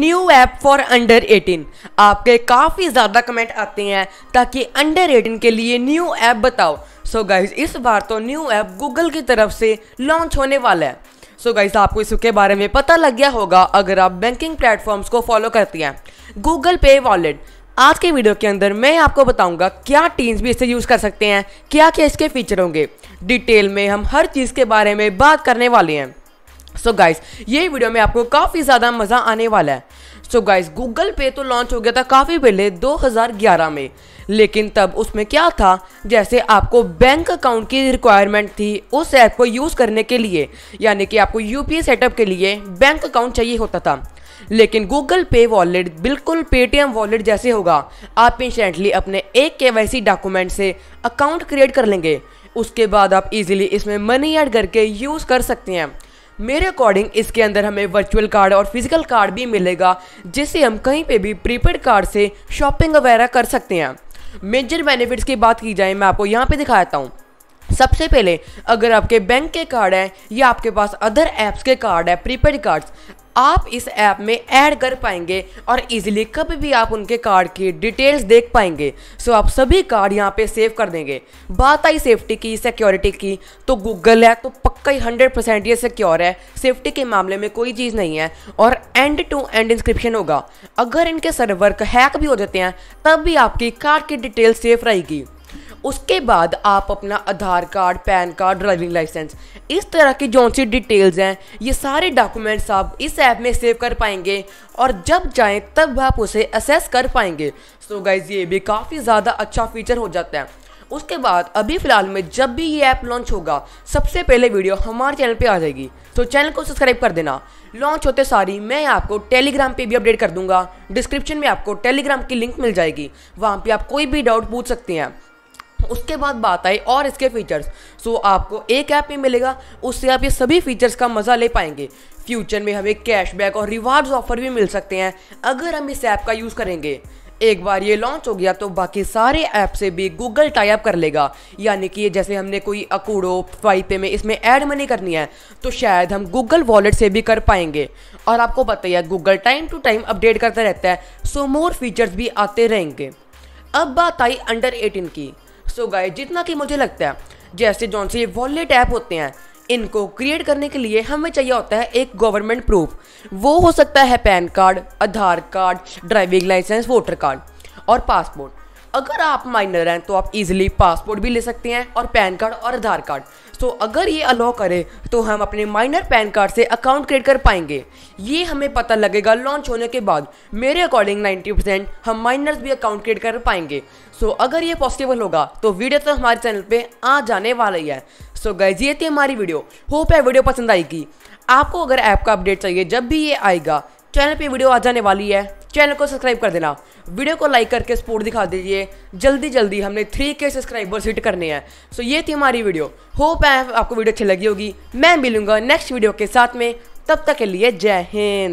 new app for under 18 आपके काफ़ी ज़्यादा कमेंट आते हैं ताकि अंडर 18 के लिए न्यू ऐप बताओ सो so गाइज इस बार तो न्यू ऐप गूगल की तरफ से लॉन्च होने वाला है सो so गाइज आपको इसके बारे में पता लग गया होगा अगर आप बैंकिंग प्लेटफॉर्म्स को फॉलो करती हैं गूगल पे वॉलेट आज के वीडियो के अंदर मैं आपको बताऊंगा क्या टीन्स भी इसे यूज़ कर सकते हैं क्या क्या इसके फीचर होंगे डिटेल में हम हर चीज़ के बारे में बात करने वाले हैं सो so गाइस ये वीडियो में आपको काफ़ी ज़्यादा मज़ा आने वाला है सो गाइस गूगल पे तो लॉन्च हो गया था काफ़ी पहले 2011 में लेकिन तब उसमें क्या था जैसे आपको बैंक अकाउंट की रिक्वायरमेंट थी उस ऐप को यूज़ करने के लिए यानी कि आपको यू सेटअप के लिए बैंक अकाउंट चाहिए होता था लेकिन गूगल पे वॉलेट बिल्कुल पेटीएम वॉलेट जैसे होगा आप इंस्टेंटली अपने एक के डॉक्यूमेंट से अकाउंट क्रिएट कर लेंगे उसके बाद आप इजीली इसमें मनी ऐड करके यूज़ कर सकते हैं मेरे अकॉर्डिंग इसके अंदर हमें वर्चुअल कार्ड और फिजिकल कार्ड भी मिलेगा जिससे हम कहीं पे भी प्रीपेड कार्ड से शॉपिंग वगैरह कर सकते हैं मेजर बेनिफिट्स की बात की जाए मैं आपको यहाँ पे दिखाता हूँ सबसे पहले अगर आपके बैंक के कार्ड हैं या आपके पास अदर ऐप्स के कार्ड है प्रीपेड कार्ड्स आप इस ऐप में ऐड कर पाएंगे और इजीली कभी भी आप उनके कार्ड की डिटेल्स देख पाएंगे सो आप सभी कार्ड यहाँ पे सेव कर देंगे बात आई सेफ्टी की सिक्योरिटी की तो गूगल है तो पक्का ही हंड्रेड परसेंट ये सिक्योर है सेफ्टी के मामले में कोई चीज़ नहीं है और एंड टू एंड इंस्क्रिप्शन होगा अगर इनके सर्वर हैक भी हो जाते हैं तब भी आपकी कार्ड की डिटेल सेफ रहेगी उसके बाद आप अपना Aadhaar card PAN card driving licence इस तरह की जौन सी डिटेल्स हैं ये सारे डॉक्यूमेंट्स आप इस ऐप में सेव कर पाएंगे और जब जाएँ तब आप उसे असेस कर पाएंगे सो so गाइज ये भी काफ़ी ज़्यादा अच्छा फीचर हो जाता है उसके बाद अभी फिलहाल में जब भी ये ऐप लॉन्च होगा सबसे पहले वीडियो हमारे चैनल पे आ जाएगी तो चैनल को सब्सक्राइब कर देना लॉन्च होते सारी मैं आपको टेलीग्राम पे भी अपडेट कर दूंगा डिस्क्रिप्शन में आपको टेलीग्राम की लिंक मिल जाएगी वहाँ पे आप कोई भी डाउट पूछ सकते हैं उसके बाद बात आई और इसके फीचर्स सो आपको एक ऐप में मिलेगा उससे आप ये सभी फीचर्स का मज़ा ले पाएंगे फ्यूचर में हमें कैशबैक और रिवार्ड्स ऑफर भी मिल सकते हैं अगर हम इस ऐप का यूज़ करेंगे एक बार ये लॉन्च हो गया तो बाकी सारे ऐप से भी गूगल टाइप कर लेगा यानी कि जैसे हमने कोई अकूडो फाइपे में इसमें ऐड मनी करनी है तो शायद हम गूगल वॉलेट से भी कर पाएंगे और आपको पता ही है Google time to time update करता रहता है सो मोर फीचर्स भी आते रहेंगे अब बात आई अंडर 18 की सो so गाइस जितना कि मुझे लगता है जैसे जौन से ये वॉलेट ऐप होते हैं इनको क्रिएट करने के लिए हमें चाहिए होता है एक गवर्नमेंट प्रूफ वो हो सकता है PAN card Aadhaar card driving licence voter card और पासपोर्ट अगर आप माइनर हैं तो आप इजीली पासपोर्ट भी ले सकते हैं और पैन कार्ड और आधार कार्ड तो अगर ये अलाउ करे तो हम अपने माइनर पैन कार्ड से अकाउंट क्रिएट कर पाएंगे ये हमें पता लगेगा लॉन्च होने के बाद मेरे अकॉर्डिंग 90% हम माइनर्स भी अकाउंट क्रिएट कर पाएंगे सो अगर ये पॉसिबल होगा तो वीडियो तो हमारे चैनल पे आ जाने वाला ही है सो so गैज ये थी हमारी वीडियो होप है वीडियो पसंद आएगी आपको अगर ऐप का अपडेट चाहिए जब भी ये आएगा चैनल पे वीडियो आ जाने वाली है चैनल को सब्सक्राइब कर देना वीडियो को लाइक करके सपोर्ट दिखा दीजिए जल्दी जल्दी हमने थ्री के सब्सक्राइबर्स हिट करने हैं सो ये थी हमारी वीडियो होप आपको वीडियो अच्छी लगी होगी मैं मिलूंगा नेक्स्ट वीडियो के साथ में तब तक के लिए जय हिंद